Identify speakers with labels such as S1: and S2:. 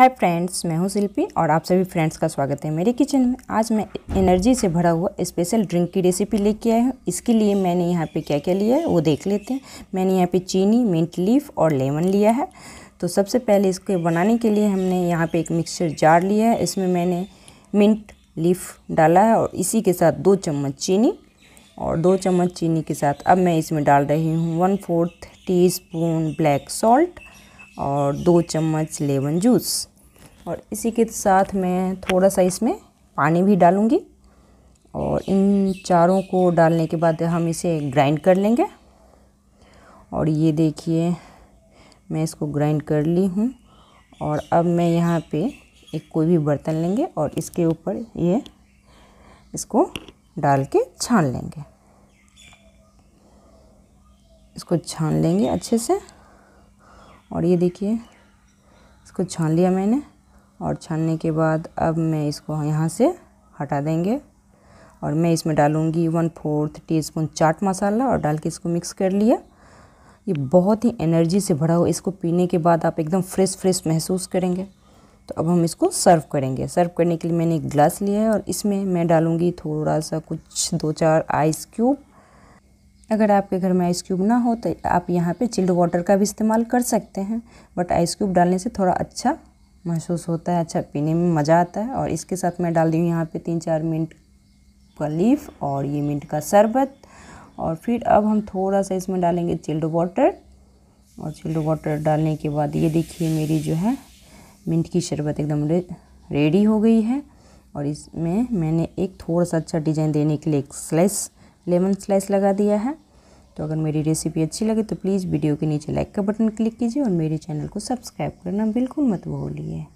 S1: hi friends मैं हूं शिल्पी और आप सभी फ्रेंड्स का स्वागत है मेरे किचन में आज मैं एनर्जी से भरा हुआ स्पेशल ड्रिंक की रेसिपी लेके आया हूं इसके लिए मैंने यहाँ पे क्या क्या लिया है वो देख लेते हैं मैंने यहाँ पे चीनी मिंट लीफ और लेमन लिया है तो सबसे पहले इसको बनाने के लिए हमने यहाँ पर एक मिक्सचर जार लिया है इसमें मैंने मिंट लीफ डाला है और इसी के साथ दो चम्मच चीनी और दो चम्मच चीनी के साथ अब मैं इसमें डाल रही हूँ one fourth tea black salt और दो चम्मच लेमन जूस और इसी के साथ मैं थोड़ा सा इसमें पानी भी डालूँगी और इन चारों को डालने के बाद हम इसे ग्राइंड कर लेंगे और ये देखिए मैं इसको ग्राइंड कर ली हूँ और अब मैं यहाँ पे एक कोई भी बर्तन लेंगे और इसके ऊपर ये इसको डाल के छान लेंगे इसको छान लेंगे अच्छे से और ये देखिए इसको छान लिया मैंने और छानने के बाद अब मैं इसको यहाँ से हटा देंगे और मैं इसमें डालूँगी one fourth teaspoon chaat masala और डाल के इसको मिक्स कर लिया ये बहुत ही एनर्जी से भरा हो इसको पीने के बाद आप एकदम फ्रेश फ्रेश महसूस करेंगे तो अब हम इसको सर्व करेंगे सर्व करने के लिए मैंने एक ग्लास लिया है और इसमें मैं डालूँगी थोड़ा सा कुछ दो चार आइस क्यूब अगर आपके घर में आइस क्यूब ना हो तो आप यहाँ पे चिल्ड वाटर का भी इस्तेमाल कर सकते हैं बट आइस क्यूब डालने से थोड़ा अच्छा महसूस होता है अच्छा पीने में मज़ा आता है और इसके साथ मैं डाल दी हूँ यहाँ पर तीन चार मिनट का लीफ और ये मिनट का शरबत और फिर अब हम थोड़ा सा इसमें डालेंगे चिल्ड वाटर और चिल्ड वाटर डालने के बाद ये देखिए मेरी जो है मिंट की शरबत एकदम रे, रेडी हो गई है और इसमें मैंने एक थोड़ा सा अच्छा डिज़ाइन देने के लिए एक स्लाइस लेमन स्लाइस लगा दिया है तो अगर मेरी रेसिपी अच्छी लगे तो प्लीज़ वीडियो के नीचे लाइक का बटन क्लिक कीजिए और मेरे चैनल को सब्सक्राइब करना बिल्कुल मत भूलिए